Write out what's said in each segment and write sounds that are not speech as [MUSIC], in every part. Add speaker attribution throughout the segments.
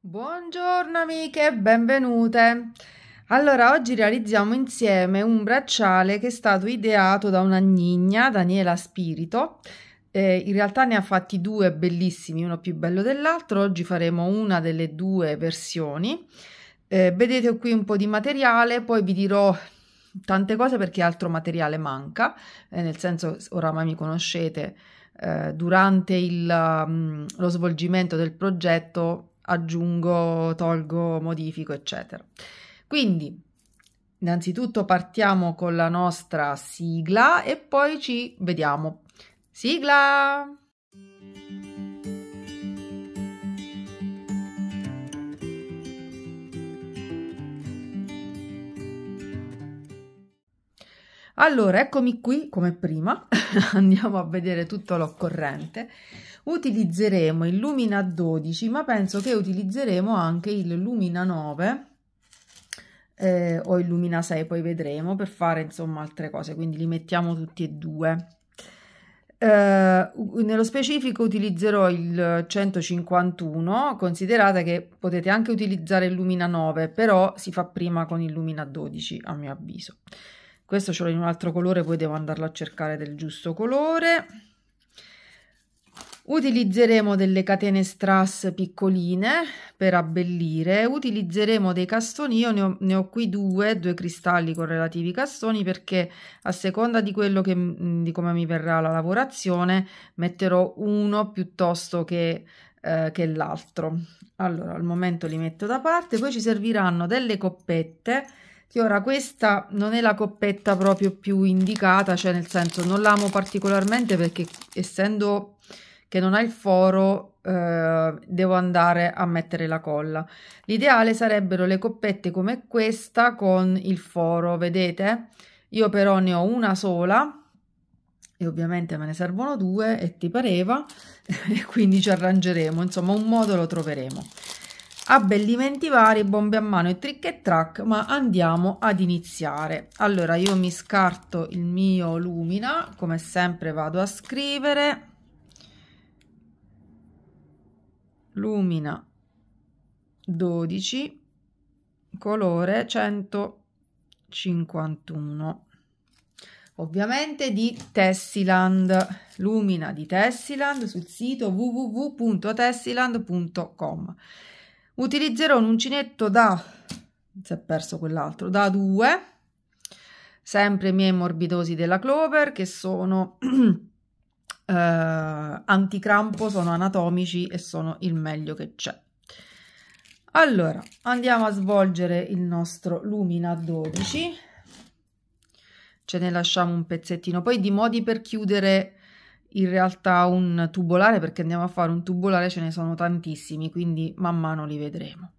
Speaker 1: Buongiorno amiche, benvenute. Allora, oggi realizziamo insieme un bracciale che è stato ideato da una gnigna, Daniela Spirito. Eh, in realtà ne ha fatti due bellissimi, uno più bello dell'altro. Oggi faremo una delle due versioni. Eh, vedete qui un po' di materiale, poi vi dirò tante cose perché altro materiale manca, eh, nel senso oramai mi conoscete, eh, durante il, mm, lo svolgimento del progetto aggiungo, tolgo, modifico, eccetera. Quindi, innanzitutto partiamo con la nostra sigla e poi ci vediamo. Sigla! Allora, eccomi qui come prima, [LAUGHS] andiamo a vedere tutto l'occorrente utilizzeremo il lumina 12 ma penso che utilizzeremo anche il lumina 9 eh, o il lumina 6 poi vedremo per fare insomma altre cose quindi li mettiamo tutti e due eh, nello specifico utilizzerò il 151 considerate che potete anche utilizzare il lumina 9 però si fa prima con il lumina 12 a mio avviso questo ce l'ho in un altro colore poi devo andarlo a cercare del giusto colore Utilizzeremo delle catene strass piccoline per abbellire, utilizzeremo dei castoni, io ne ho, ne ho, qui due, due cristalli con relativi castoni perché a seconda di, quello che, di come mi verrà la lavorazione metterò uno piuttosto che, eh, che l'altro. Allora al momento li metto da parte, poi ci serviranno delle coppette che ora questa non è la coppetta proprio più indicata, cioè nel senso non l'amo particolarmente perché essendo che non ha il foro eh, devo andare a mettere la colla. L'ideale sarebbero le coppette come questa con il foro, vedete? Io però ne ho una sola e ovviamente me ne servono due e ti pareva [LAUGHS] e quindi ci arrangeremo, insomma un modo lo troveremo. Abbellimenti vari, bombe a mano e trick e track, ma andiamo ad iniziare. Allora io mi scarto il mio lumina, come sempre vado a scrivere lumina 12 colore 151 ovviamente di Tessiland lumina di Tessiland sul sito www.tessiland.com utilizzerò un uncinetto da si è perso quell'altro da 2 sempre i miei morbidosi della Clover che sono [CLEARS THROAT] eh, anticrampo, sono anatomici e sono il meglio che c'è. Allora, andiamo a svolgere il nostro Lumina 12. Ce ne lasciamo un pezzettino. Poi di modi per chiudere in realtà un tubolare, perché andiamo a fare un tubolare, ce ne sono tantissimi, quindi man mano li vedremo.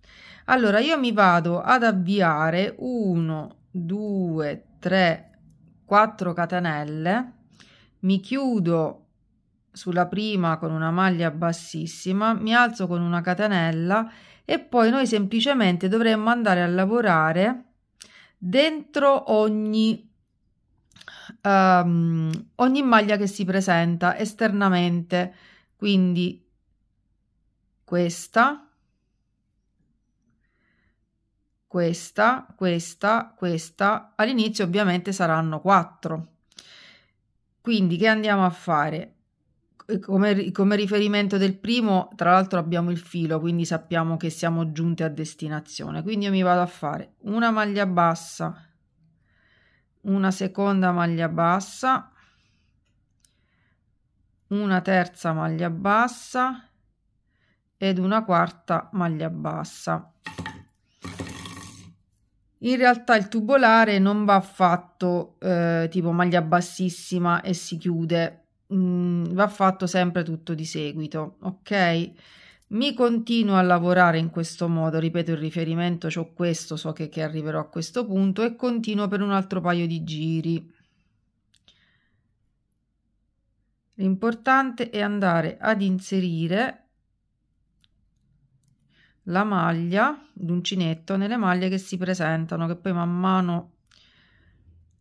Speaker 1: Allora, io mi vado ad avviare 1, 2, 3, 4 catenelle, mi chiudo sulla prima con una maglia bassissima, mi alzo con una catenella e poi noi semplicemente dovremmo andare a lavorare dentro ogni, um, ogni maglia che si presenta esternamente, quindi questa, questa, questa, questa, all'inizio ovviamente saranno 4. Quindi che andiamo a fare? come, come, riferimento del primo, tra l'altro abbiamo il filo, quindi sappiamo che siamo giunte a destinazione. Quindi io mi vado a fare una maglia bassa, una seconda maglia bassa, una terza maglia bassa ed una quarta maglia bassa. In realtà il tubolare non va fatto eh, tipo maglia bassissima e si chiude, mh, mm, va fatto sempre tutto di seguito, ok? Mi continuo a lavorare in questo modo, ripeto il riferimento, ho questo, so che, che arriverò a questo punto e continuo per un altro paio di giri. L'importante è andare ad inserire la maglia, l'uncinetto, nelle maglie che si presentano, che poi man mano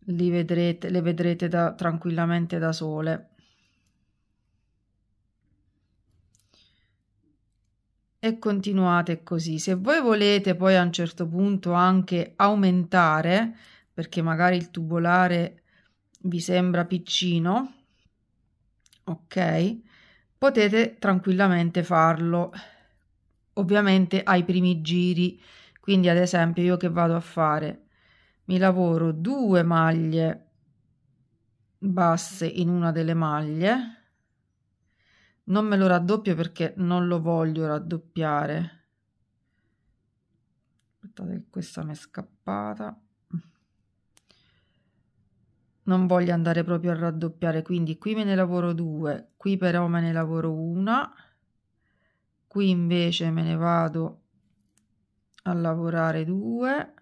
Speaker 1: li vedrete, le vedrete da, tranquillamente da sole. e continuate così. Se voi volete poi a un certo punto anche aumentare, perché magari il tubolare vi sembra piccino, ok, potete tranquillamente farlo ovviamente ai primi giri. Quindi ad esempio io che vado a fare? Mi lavoro due maglie basse in una delle maglie non me lo raddoppio perché non lo voglio raddoppiare aspettate che questa mi è scappata non voglio andare proprio a raddoppiare quindi qui me ne lavoro due qui però me ne lavoro una qui invece me ne vado a lavorare due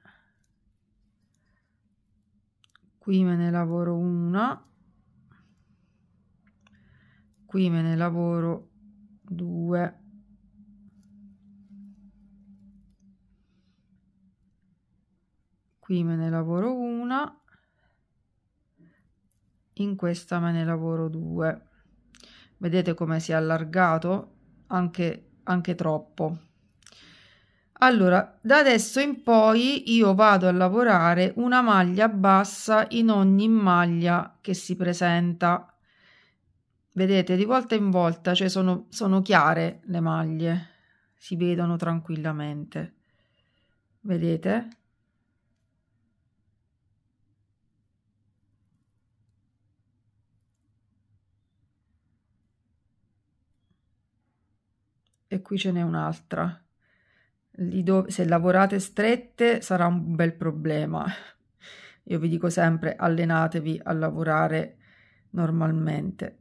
Speaker 1: qui me ne lavoro una qui me ne lavoro due qui me ne lavoro una in questa me ne lavoro due vedete come si è allargato anche anche troppo allora da adesso in poi io vado a lavorare una maglia bassa in ogni maglia che si presenta Vedete, di volta in volta, cioè sono, sono chiare le maglie, si vedono tranquillamente. Vedete? E qui ce n'è un'altra. se lavorate strette sarà un bel problema. Io vi dico sempre allenatevi a lavorare normalmente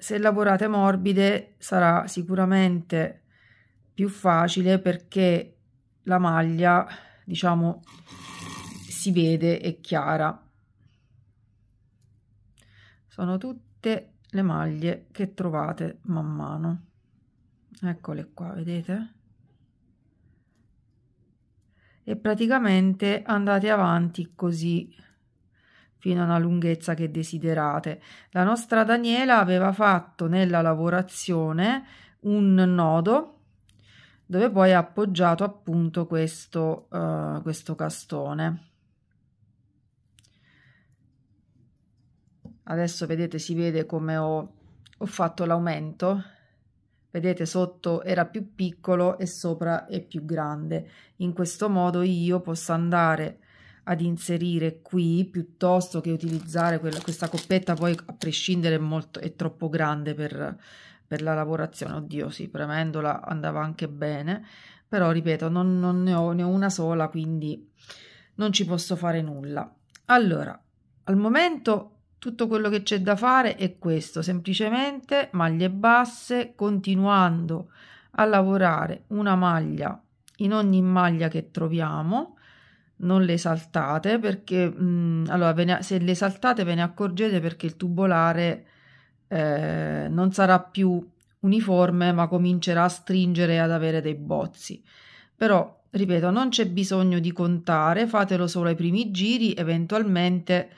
Speaker 1: se lavorate morbide sarà sicuramente più facile perché la maglia diciamo si vede è chiara sono tutte le maglie che trovate man mano eccole qua vedete e praticamente andate avanti così fino a una lunghezza che desiderate. La nostra Daniela aveva fatto nella lavorazione un nodo dove poi ha appoggiato appunto questo, uh, questo castone. Adesso vedete si vede come ho, ho fatto l'aumento vedete sotto era più piccolo e sopra è più grande in questo modo io posso andare ad inserire qui piuttosto che utilizzare quella, questa coppetta poi a prescindere molto, è troppo grande per, per la lavorazione oddio sì premendola andava anche bene però ripeto non, non ne, ho, ne ho una sola quindi non ci posso fare nulla allora al momento tutto quello che c'è da fare è questo semplicemente maglie basse continuando a lavorare una maglia in ogni maglia che troviamo non le saltate perché mh, mm, allora ne, se le saltate ve ne accorgete perché il tubolare eh, non sarà più uniforme ma comincerà a stringere ad avere dei bozzi però ripeto non c'è bisogno di contare fatelo solo ai primi giri eventualmente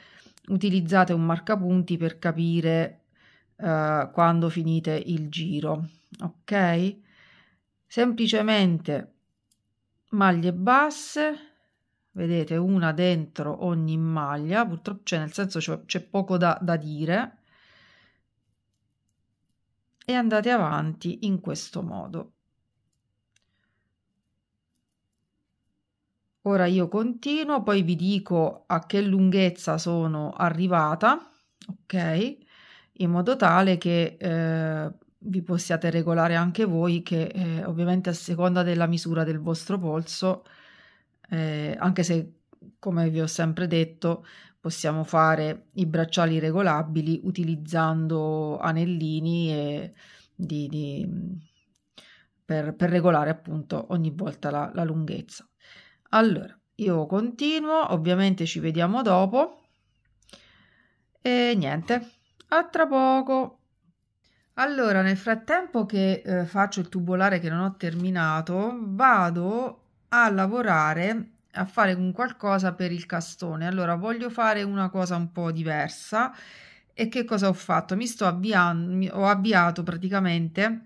Speaker 1: utilizzate un marcapunti per capire eh, quando finite il giro ok semplicemente maglie basse vedete una dentro ogni maglia purtroppo cioè nel senso c'è, poco da, da dire e andate avanti in questo modo ora io continuo poi vi dico a che lunghezza sono arrivata ok in modo tale che eh, vi possiate regolare anche voi che eh, ovviamente a seconda della misura del vostro polso eh, anche se come vi ho sempre detto possiamo fare i bracciali regolabili utilizzando anellini e di, di, per, per, regolare appunto ogni volta la, la lunghezza. Allora, io continuo, ovviamente ci vediamo dopo e niente, a tra poco. Allora, nel frattempo che eh, faccio il tubolare che non ho terminato, vado a lavorare, a fare un qualcosa per il castone. Allora voglio fare una cosa un po' diversa e che cosa ho fatto? Mi sto avviando, ho avviato praticamente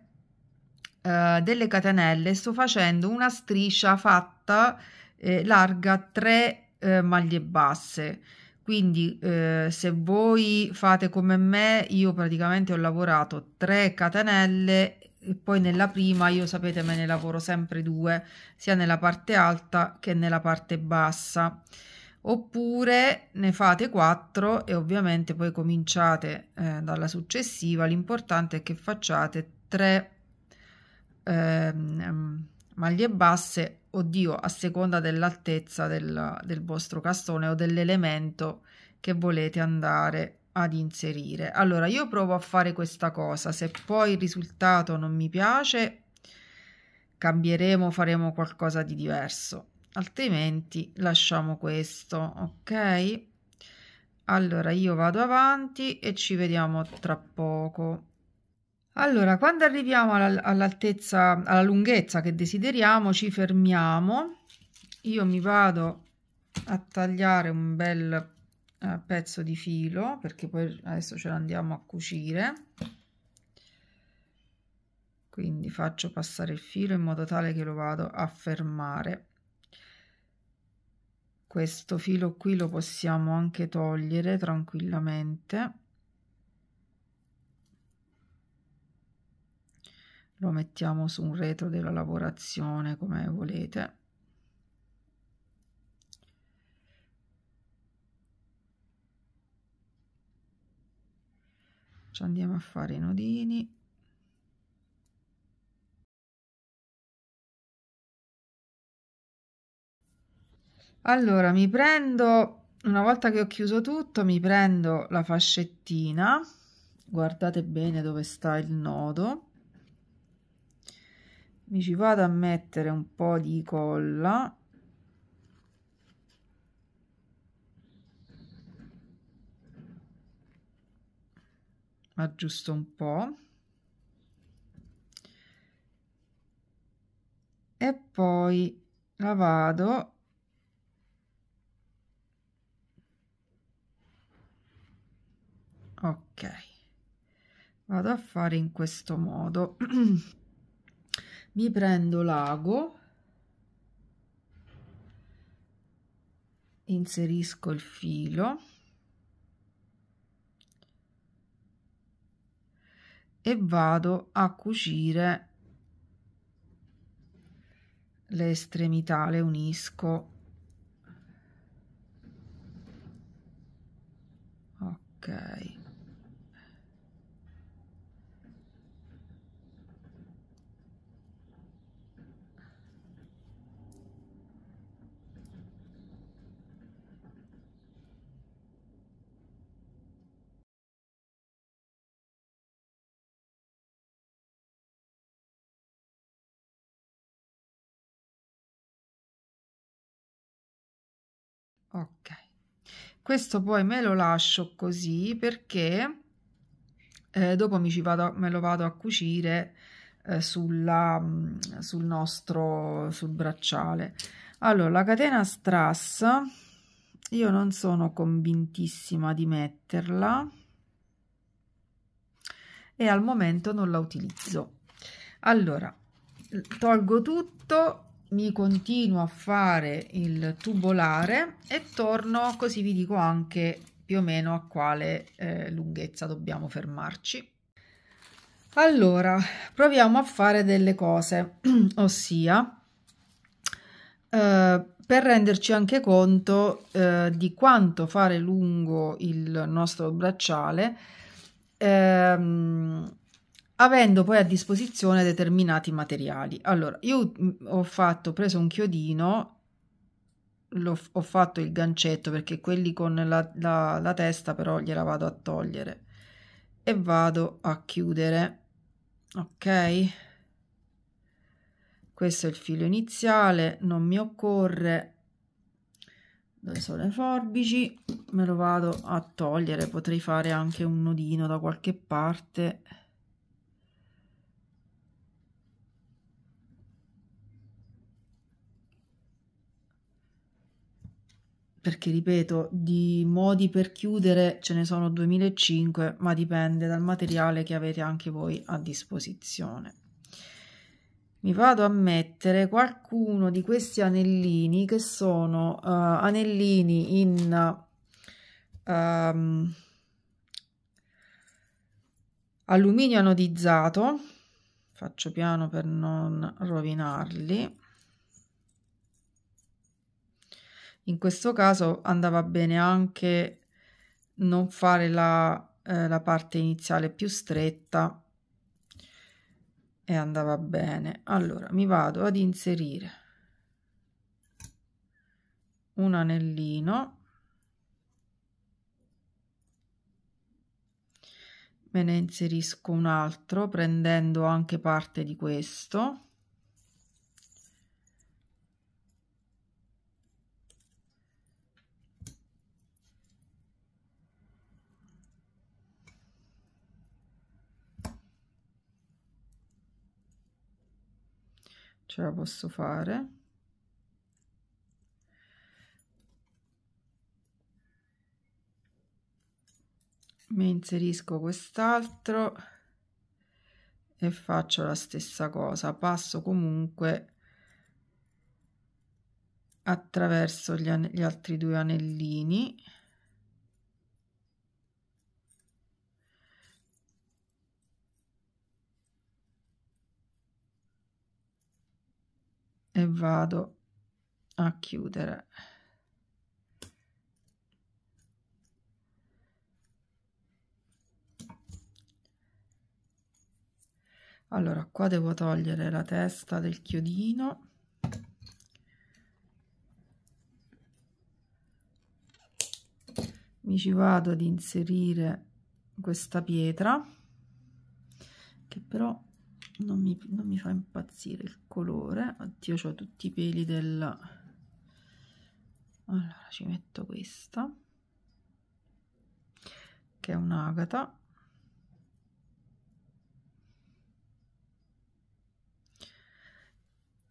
Speaker 1: eh, delle catenelle, sto facendo una striscia fatta eh, larga 3 eh, maglie basse. Quindi eh, se voi fate come me, io praticamente ho lavorato 3 catenelle e poi nella prima io sapete me ne lavoro sempre due, sia nella parte alta che nella parte bassa. Oppure ne fate quattro e ovviamente poi cominciate eh, dalla successiva, l'importante è che facciate tre eh, maglie basse, oddio, a seconda dell'altezza del, del vostro castone o dell'elemento che volete andare ad inserire. Allora, io provo a fare questa cosa, se poi il risultato non mi piace, cambieremo, faremo qualcosa di diverso, altrimenti lasciamo questo, ok? Allora, io vado avanti e ci vediamo tra poco. Allora, quando arriviamo all'altezza, alla lunghezza che desideriamo, ci fermiamo. Io mi vado a tagliare un bel pezzo di filo perché poi adesso ce l'andiamo a cucire quindi faccio passare il filo in modo tale che lo vado a fermare questo filo qui lo possiamo anche togliere tranquillamente lo mettiamo su un retro della lavorazione come volete ci andiamo a fare i nodini allora mi prendo una volta che ho chiuso tutto mi prendo la fascettina guardate bene dove sta il nodo mi ci vado a mettere un po di colla aggiusto un po' e poi la vado ok vado a fare in questo modo [CLEARS THROAT] mi prendo l'ago inserisco il filo e vado a cucire le estremità le unisco ok questo poi me lo lascio così perché eh, dopo mi ci vado, me lo vado a cucire eh, sulla, mm, sul nostro sul bracciale allora la catena strass io non sono convintissima di metterla e al momento non la utilizzo allora tolgo tutto mi continuo a fare il tubolare e torno così vi dico anche più o meno a quale eh, lunghezza dobbiamo fermarci allora proviamo a fare delle cose [CLEARS THROAT] ossia eh, per renderci anche conto eh, di quanto fare lungo il nostro bracciale ehm, avendo poi a disposizione determinati materiali. Allora, io mm, ho fatto, ho preso un chiodino, l'ho, ho fatto il gancetto perché quelli con la, la, la testa però gliela vado a togliere e vado a chiudere, ok? Questo è il filo iniziale, non mi occorre dove sono le forbici, me lo vado a togliere, potrei fare anche un nodino da qualche parte. perché ripeto, di modi per chiudere ce ne sono 2005, ma dipende dal materiale che avete anche voi a disposizione. Mi vado a mettere qualcuno di questi anellini che sono uh, anellini in um, alluminio anodizzato, faccio piano per non rovinarli, In questo caso andava bene anche non fare la, eh, la parte iniziale più stretta e andava bene. Allora mi vado ad inserire un anellino. Me ne inserisco un altro prendendo anche parte di questo ce la posso fare mi inserisco quest'altro e faccio la stessa cosa passo comunque attraverso gli, gli altri due anellini vado a chiudere allora qua devo togliere la testa del chiodino mi ci vado ad inserire questa pietra che però non mi, non mi fa impazzire il colore oddio ho tutti i peli del allora ci metto questa che è un'agata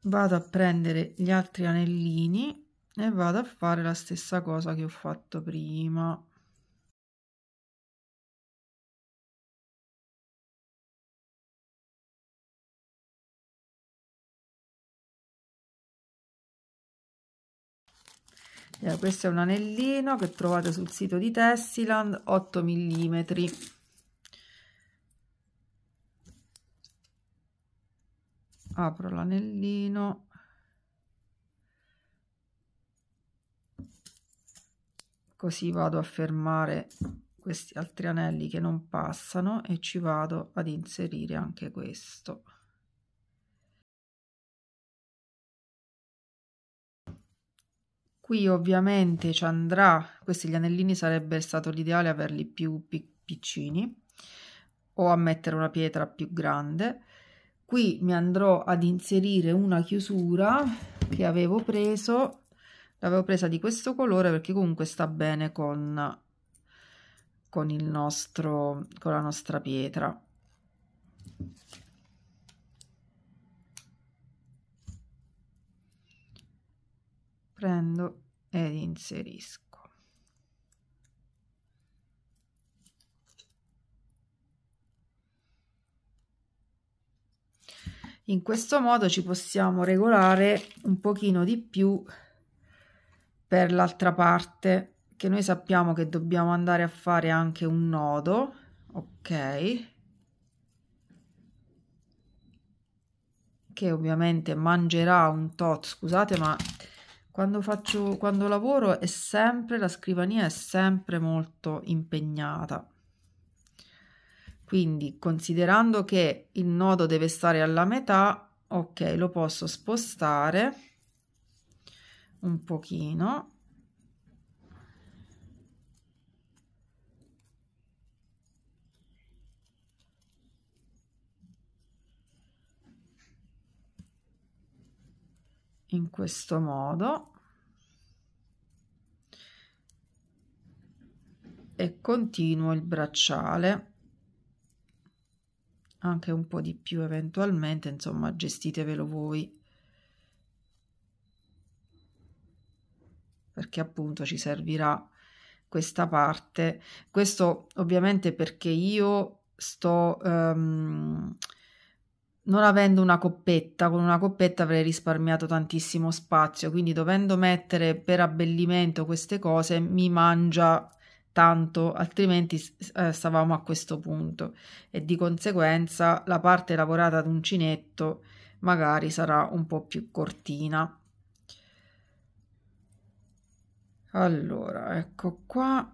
Speaker 1: vado a prendere gli altri anellini e vado a fare la stessa cosa che ho fatto prima eh, questo è un anellino che trovate sul sito di Tessiland 8 mm apro l'anellino così vado a fermare questi altri anelli che non passano e ci vado ad inserire anche questo Qui ovviamente ci andrà, questi gli anellini sarebbe stato l'ideale averli più pic piccini o a mettere una pietra più grande. Qui mi andrò ad inserire una chiusura che avevo preso, l'avevo presa di questo colore perché comunque sta bene con, con, il nostro, con la nostra pietra. prendo ed inserisco in questo modo ci possiamo regolare un pochino di più per l'altra parte che noi sappiamo che dobbiamo andare a fare anche un nodo ok che ovviamente mangerà un tot scusate ma quando, faccio, quando lavoro è sempre, la scrivania è sempre molto impegnata. Quindi considerando che il nodo deve stare alla metà, ok, lo posso spostare un pochino in questo modo e continuo il bracciale anche un po' di più eventualmente insomma gestitevelo voi perché appunto ci servirà questa parte questo ovviamente perché io sto um, non avendo una coppetta, con una coppetta avrei risparmiato tantissimo spazio, quindi dovendo mettere per abbellimento queste cose mi mangia tanto, altrimenti eh, stavamo a questo punto e di conseguenza la parte lavorata ad uncinetto magari sarà un po' più cortina. Allora, ecco qua.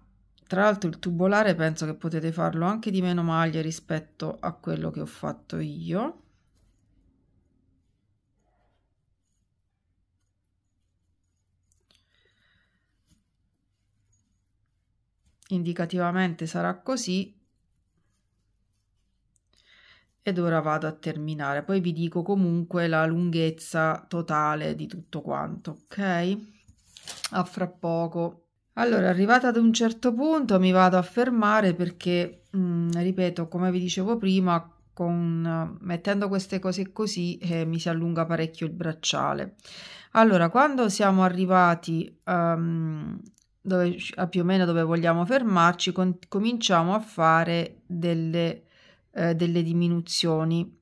Speaker 1: Tra l'altro il tubolare penso che potete farlo anche di meno maglie rispetto a quello che ho fatto io. indicativamente sarà così ed ora vado a terminare poi vi dico comunque la lunghezza totale di tutto quanto ok a fra poco allora arrivata ad un certo punto mi vado a fermare perché mh, mm, ripeto come vi dicevo prima con, mettendo queste cose così eh, mi si allunga parecchio il bracciale allora quando siamo arrivati um, dove, più o meno dove vogliamo fermarci, con, cominciamo a fare delle, eh, delle diminuzioni.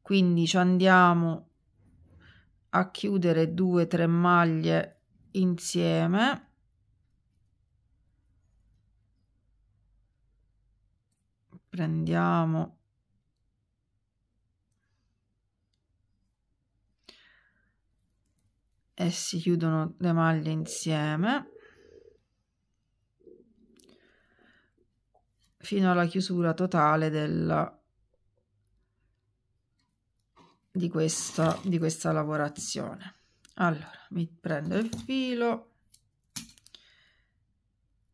Speaker 1: Quindi ci andiamo a chiudere due tre maglie insieme. Prendiamo e si chiudono le maglie insieme fino alla chiusura totale della, di, questa, di questa lavorazione. Allora, mi prendo il filo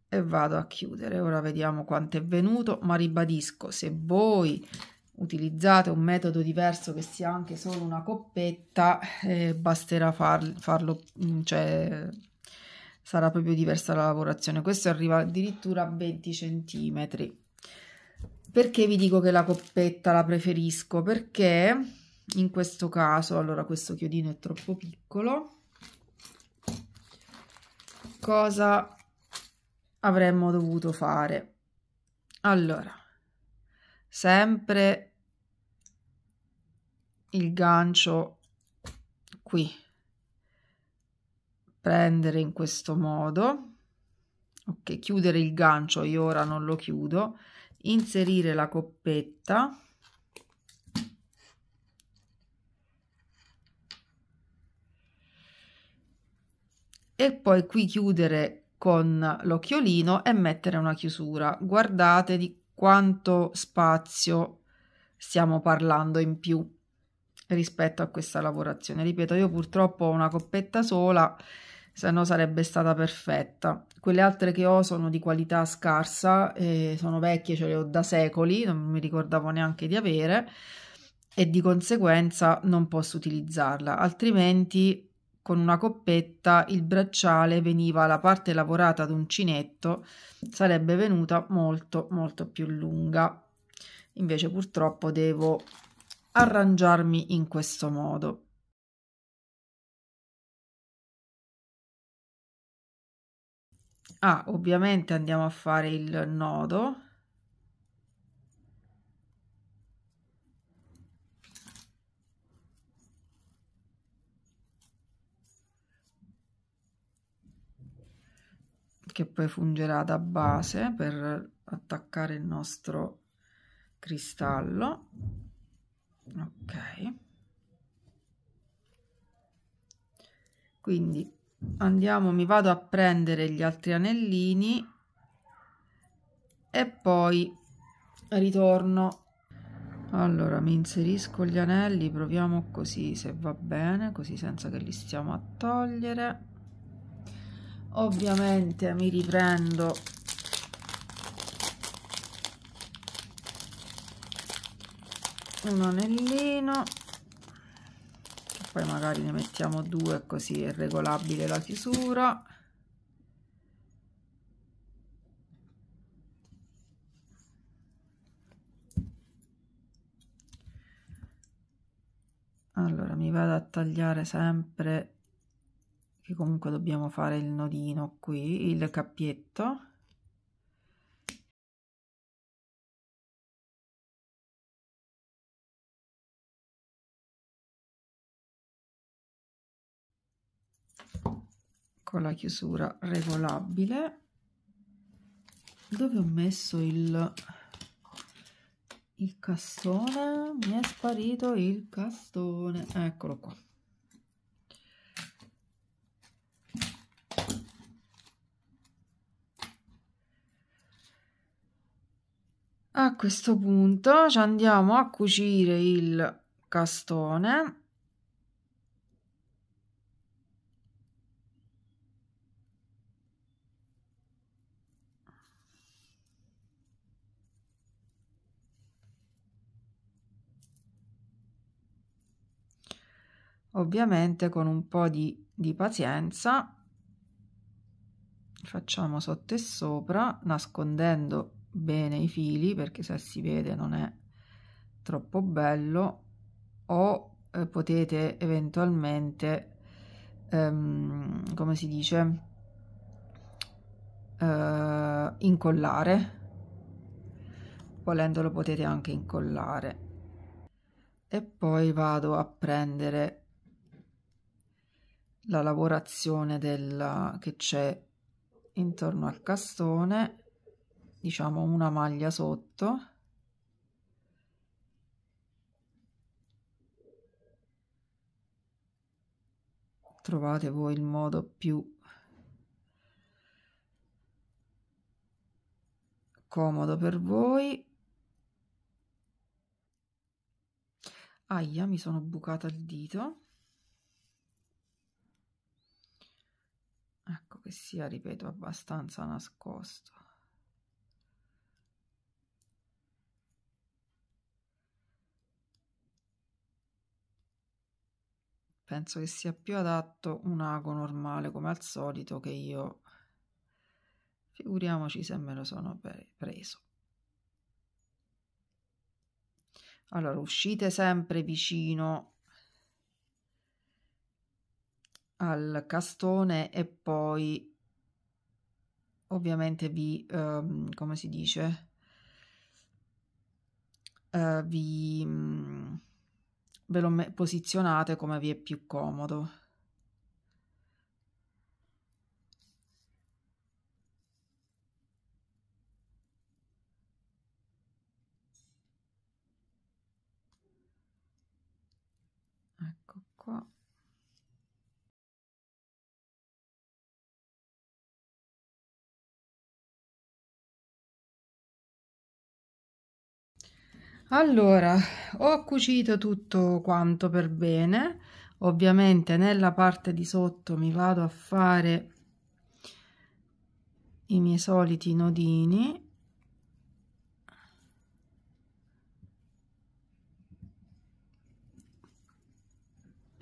Speaker 1: e vado a chiudere. Ora vediamo quanto è venuto, ma ribadisco, se voi utilizzate un metodo diverso che sia anche solo una coppetta, eh, basterà far, farlo, mm, cioè sarà proprio diversa la lavorazione. Questo arriva addirittura a 20 centimetri. Perché vi dico che la coppetta la preferisco? Perché in questo caso, allora questo chiodino è troppo piccolo. Cosa avremmo dovuto fare? Allora, sempre il gancio qui prendere in questo modo ok chiudere il gancio io ora non lo chiudo inserire la coppetta e poi qui chiudere con l'occhiolino e mettere una chiusura guardate di quanto spazio stiamo parlando in più rispetto a questa lavorazione ripeto io purtroppo ho una coppetta sola se no sarebbe stata perfetta. Quelle altre che ho sono di qualità scarsa, eh, sono vecchie, ce le ho da secoli, non mi ricordavo neanche di avere e di conseguenza non posso utilizzarla, altrimenti con una coppetta il bracciale veniva la parte lavorata ad uncinetto sarebbe venuta molto molto più lunga invece purtroppo devo arrangiarmi in questo modo ah, ovviamente andiamo a fare il nodo che poi fungerà da base per attaccare il nostro cristallo ok quindi andiamo mi vado a prendere gli altri anellini e poi ritorno allora mi inserisco gli anelli proviamo così se va bene così senza che li stiamo a togliere ovviamente mi riprendo un anellino poi magari ne mettiamo due così è regolabile la chiusura allora mi vado a tagliare sempre che comunque dobbiamo fare il nodino qui il cappietto con la chiusura regolabile dove ho messo il il cassone mi è sparito il castone eccolo qua a questo punto ci andiamo a cucire il castone Ovviamente con un po' di, di pazienza facciamo sotto e sopra nascondendo bene i fili perché se si vede non è troppo bello o eh, potete eventualmente ehm, come si dice eh, incollare volendolo potete anche incollare e poi vado a prendere la lavorazione del, che c'è intorno al castone diciamo una maglia sotto trovate voi il modo più comodo per voi aia mi sono bucata il dito che sia, ripeto, abbastanza nascosto. Penso che sia più adatto un ago normale come al solito che io figuriamoci se me lo sono preso. Allora, uscite sempre vicino al castone e poi ovviamente vi, um, come si dice, uh, vi, um, ve lo posizionate come vi è più comodo. Allora, ho cucito tutto quanto per bene, ovviamente nella parte di sotto mi vado a fare i miei soliti nodini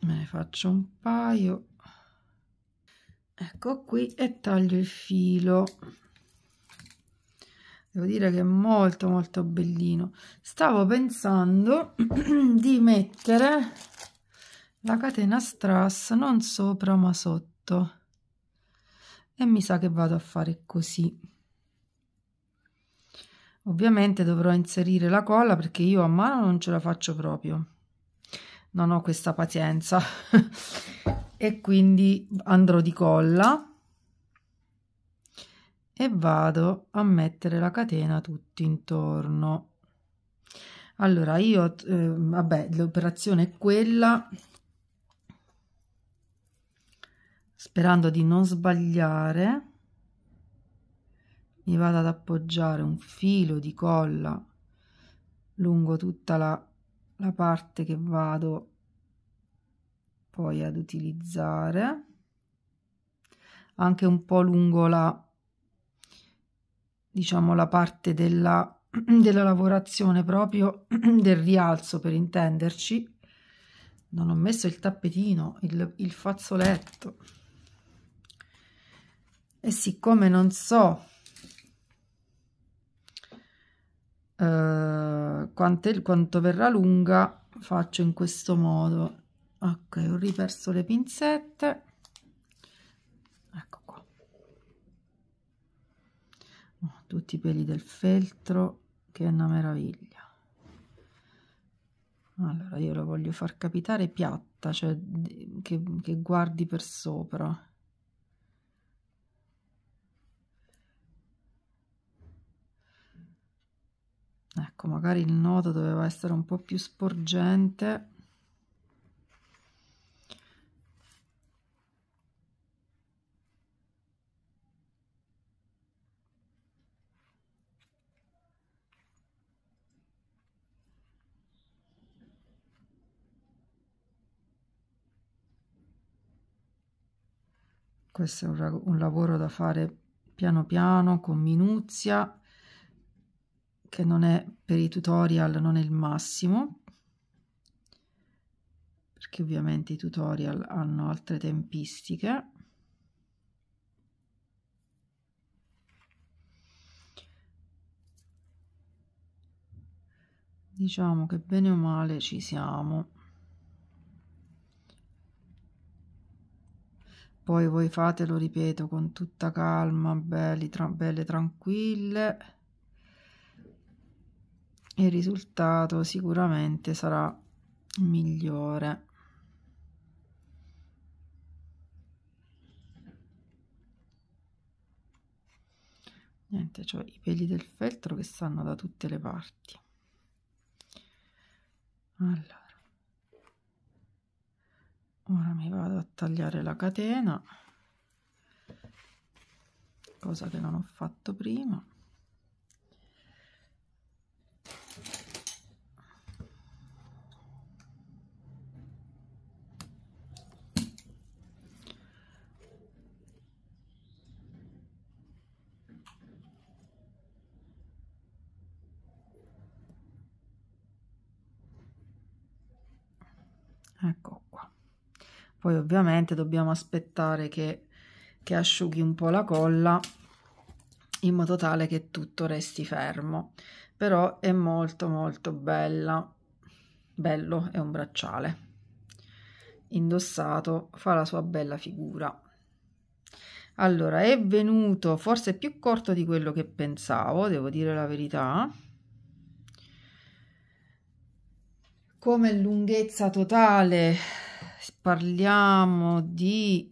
Speaker 1: me ne faccio un paio ecco qui e taglio il filo devo dire che è molto molto bellino stavo pensando [CLEARS THROAT] di mettere la catena strass non sopra ma sotto e mi sa che vado a fare così ovviamente dovrò inserire la colla perché io a mano non ce la faccio proprio non ho questa pazienza [LAUGHS] e quindi andrò di colla e vado a mettere la catena tutto intorno allora io eh, vabbè l'operazione è quella sperando di non sbagliare mi vado ad appoggiare un filo di colla lungo tutta la, la parte che vado poi ad utilizzare anche un po' lungo la diciamo, la parte della, [CLEARS THROAT] della lavorazione proprio [CLEARS THROAT] del rialzo, per intenderci. Non ho messo il tappetino, il, il fazzoletto. E siccome non so eh, quanto, quanto verrà lunga, faccio in questo modo. Ok, ho riperso le pinzette. tutti i peli del feltro che è una meraviglia allora io lo voglio far capitare piatta cioè che, che guardi per sopra ecco magari il nodo doveva essere un po più sporgente questo è un, un lavoro da fare piano piano, con minuzia, che non è per i tutorial, non è il massimo, perché ovviamente i tutorial hanno altre tempistiche. Diciamo che bene o male ci siamo. Poi voi fate, lo ripeto, con tutta calma, belli, tra, belle tranquille. E il risultato sicuramente sarà migliore. Niente, cioè i peli del feltro che stanno da tutte le parti. Allora ora mi vado a tagliare la catena cosa che non ho fatto prima ecco poi ovviamente dobbiamo aspettare che, che asciughi un po' la colla in modo tale che tutto resti fermo però è molto molto bella bello è un bracciale indossato fa la sua bella figura allora è venuto forse più corto di quello che pensavo devo dire la verità come lunghezza totale parliamo di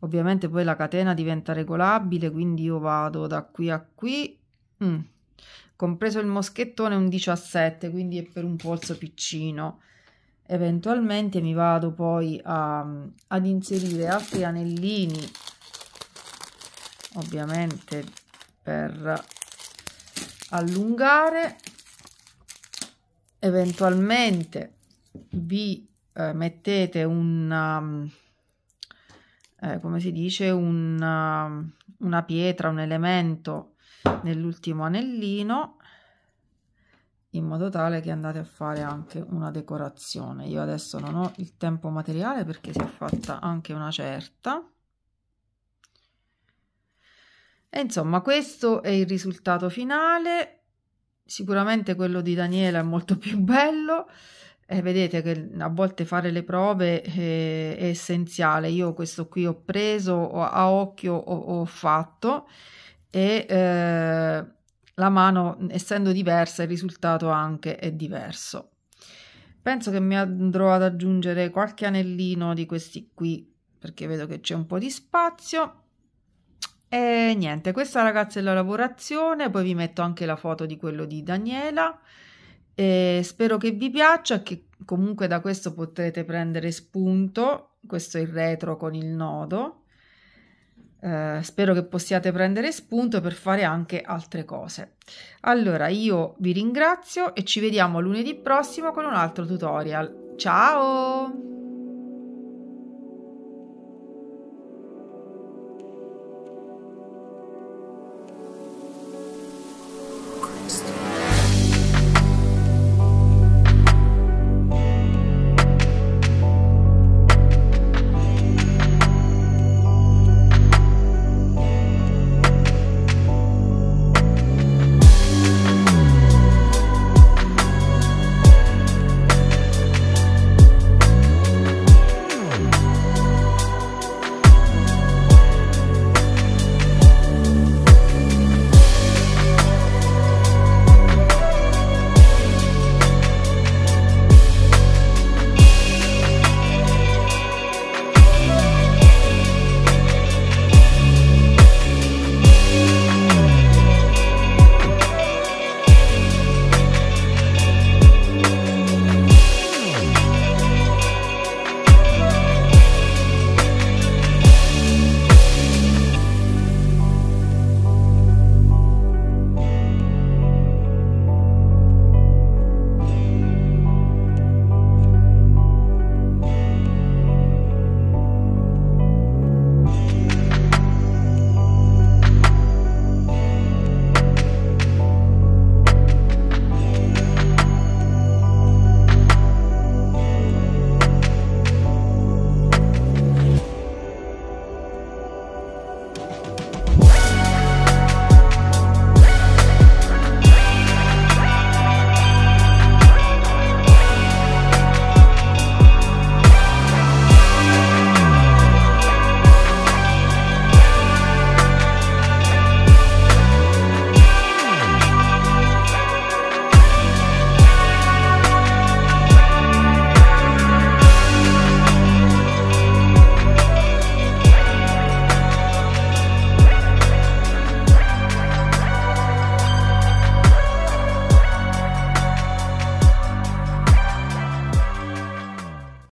Speaker 1: ovviamente poi la catena diventa regolabile quindi io vado da qui a qui mm. compreso il moschettone un 17 quindi è per un polso piccino eventualmente mi vado poi a, ad inserire altri anellini ovviamente per allungare eventualmente vi eh, mettete un, um, eh, come si dice, un, um, una pietra, un elemento nell'ultimo anellino in modo tale che andate a fare anche una decorazione. Io adesso non ho il tempo materiale perché si è fatta anche una certa. E insomma, questo è il risultato finale. Sicuramente quello di Daniela è molto più bello. Eh, vedete che a volte fare le prove eh, è essenziale. Io questo qui ho preso ho, a occhio, ho, ho fatto e eh, la mano, essendo diversa, il risultato anche è diverso. Penso che mi andrò ad aggiungere qualche anellino di questi qui perché vedo che c'è un po' di spazio. E niente, questa ragazza è la lavorazione, poi vi metto anche la foto di quello di Daniela. E spero che vi piaccia, che comunque da questo potrete prendere spunto. Questo è il retro con il nodo. Eh, spero che possiate prendere spunto per fare anche altre cose. Allora, io vi ringrazio e ci vediamo lunedì prossimo con un altro tutorial. Ciao!